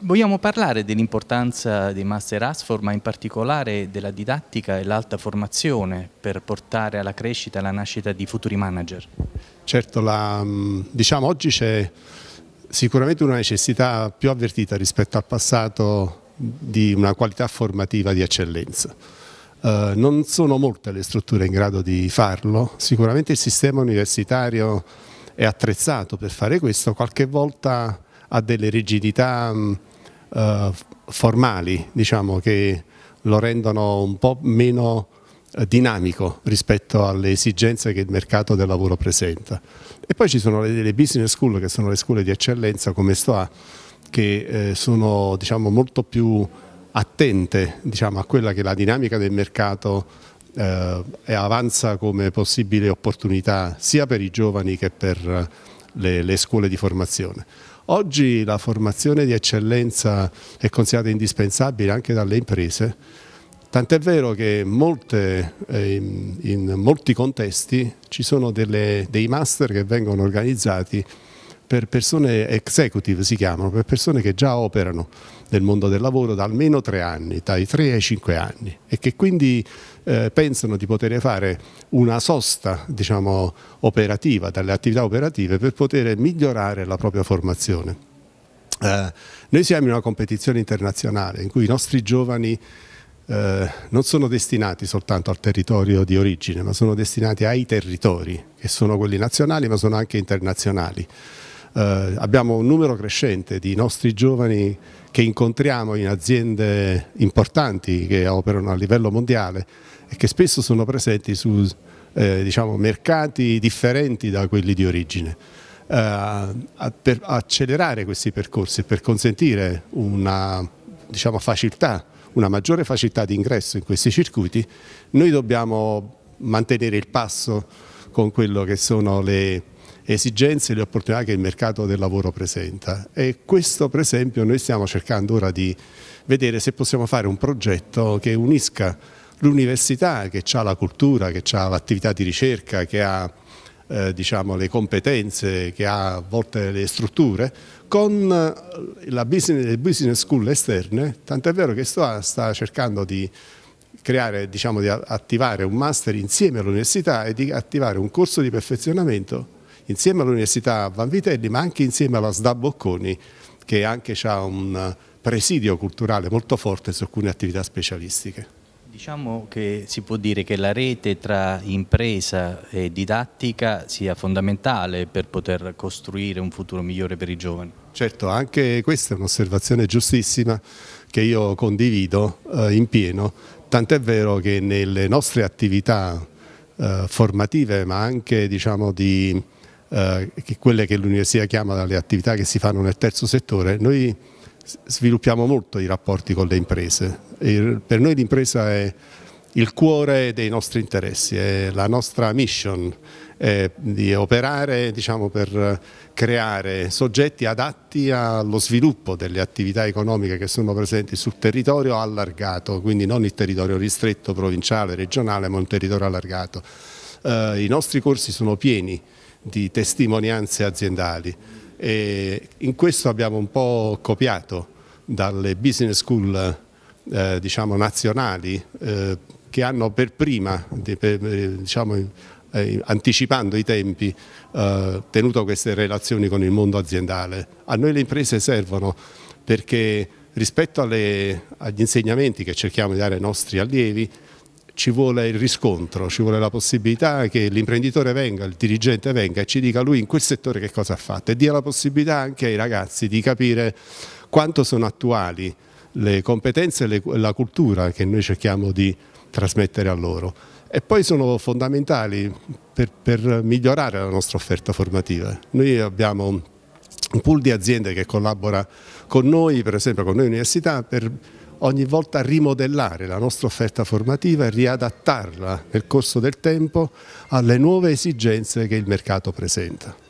Vogliamo parlare dell'importanza dei master ASFOR, ma in particolare della didattica e l'alta formazione per portare alla crescita e alla nascita di futuri manager? Certo, la, mm, diciamo oggi c'è sicuramente una necessità più avvertita rispetto al passato di una qualità formativa di eccellenza. Eh, non sono molte le strutture in grado di farlo, sicuramente il sistema universitario è attrezzato per fare questo, qualche volta ha delle rigidità mm, eh, formali diciamo, che lo rendono un po' meno eh, dinamico rispetto alle esigenze che il mercato del lavoro presenta. E poi ci sono le, business school che sono le scuole di eccellenza come STOA che eh, sono diciamo, molto più attente diciamo, a quella che la dinamica del mercato eh, e avanza come possibile opportunità sia per i giovani che per eh, le, le scuole di formazione. Oggi la formazione di eccellenza è considerata indispensabile anche dalle imprese, tant'è vero che molte, ehm, in molti contesti ci sono delle, dei master che vengono organizzati per persone executive si chiamano, per persone che già operano nel mondo del lavoro da almeno tre anni, dai tre ai cinque anni e che quindi eh, pensano di poter fare una sosta diciamo, operativa, dalle attività operative per poter migliorare la propria formazione. Eh, noi siamo in una competizione internazionale in cui i nostri giovani eh, non sono destinati soltanto al territorio di origine, ma sono destinati ai territori, che sono quelli nazionali ma sono anche internazionali eh, abbiamo un numero crescente di nostri giovani che incontriamo in aziende importanti che operano a livello mondiale e che spesso sono presenti su eh, diciamo, mercati differenti da quelli di origine. Eh, per accelerare questi percorsi e per consentire una diciamo, facilità, una maggiore facilità di ingresso in questi circuiti, noi dobbiamo mantenere il passo con quello che sono le esigenze e le opportunità che il mercato del lavoro presenta. E questo per esempio noi stiamo cercando ora di vedere se possiamo fare un progetto che unisca l'università che ha la cultura, che ha l'attività di ricerca, che ha eh, diciamo, le competenze, che ha a volte le strutture, con eh, business, le business school esterne, tant'è vero che Stoa sta cercando di creare, diciamo, di attivare un master insieme all'università e di attivare un corso di perfezionamento insieme all'Università Vanvitelli ma anche insieme alla SDA Bocconi che anche ha un presidio culturale molto forte su alcune attività specialistiche. Diciamo che si può dire che la rete tra impresa e didattica sia fondamentale per poter costruire un futuro migliore per i giovani. Certo, anche questa è un'osservazione giustissima che io condivido eh, in pieno, tant'è vero che nelle nostre attività eh, formative ma anche diciamo, di eh, che quelle che l'università chiama le attività che si fanno nel terzo settore, noi sviluppiamo molto i rapporti con le imprese. E per noi l'impresa è il cuore dei nostri interessi, è la nostra mission è di operare diciamo, per creare soggetti adatti allo sviluppo delle attività economiche che sono presenti sul territorio allargato, quindi non il territorio ristretto, provinciale, regionale, ma un territorio allargato. Eh, I nostri corsi sono pieni di testimonianze aziendali e in questo abbiamo un po' copiato dalle business school eh, diciamo, nazionali eh, che hanno per prima, per, eh, diciamo, eh, anticipando i tempi, eh, tenuto queste relazioni con il mondo aziendale. A noi le imprese servono perché rispetto alle, agli insegnamenti che cerchiamo di dare ai nostri allievi ci vuole il riscontro, ci vuole la possibilità che l'imprenditore venga, il dirigente venga e ci dica lui in quel settore che cosa ha fatto e dia la possibilità anche ai ragazzi di capire quanto sono attuali le competenze e la cultura che noi cerchiamo di trasmettere a loro. E poi sono fondamentali per, per migliorare la nostra offerta formativa. Noi abbiamo un pool di aziende che collabora con noi, per esempio con noi università, per ogni volta rimodellare la nostra offerta formativa e riadattarla nel corso del tempo alle nuove esigenze che il mercato presenta.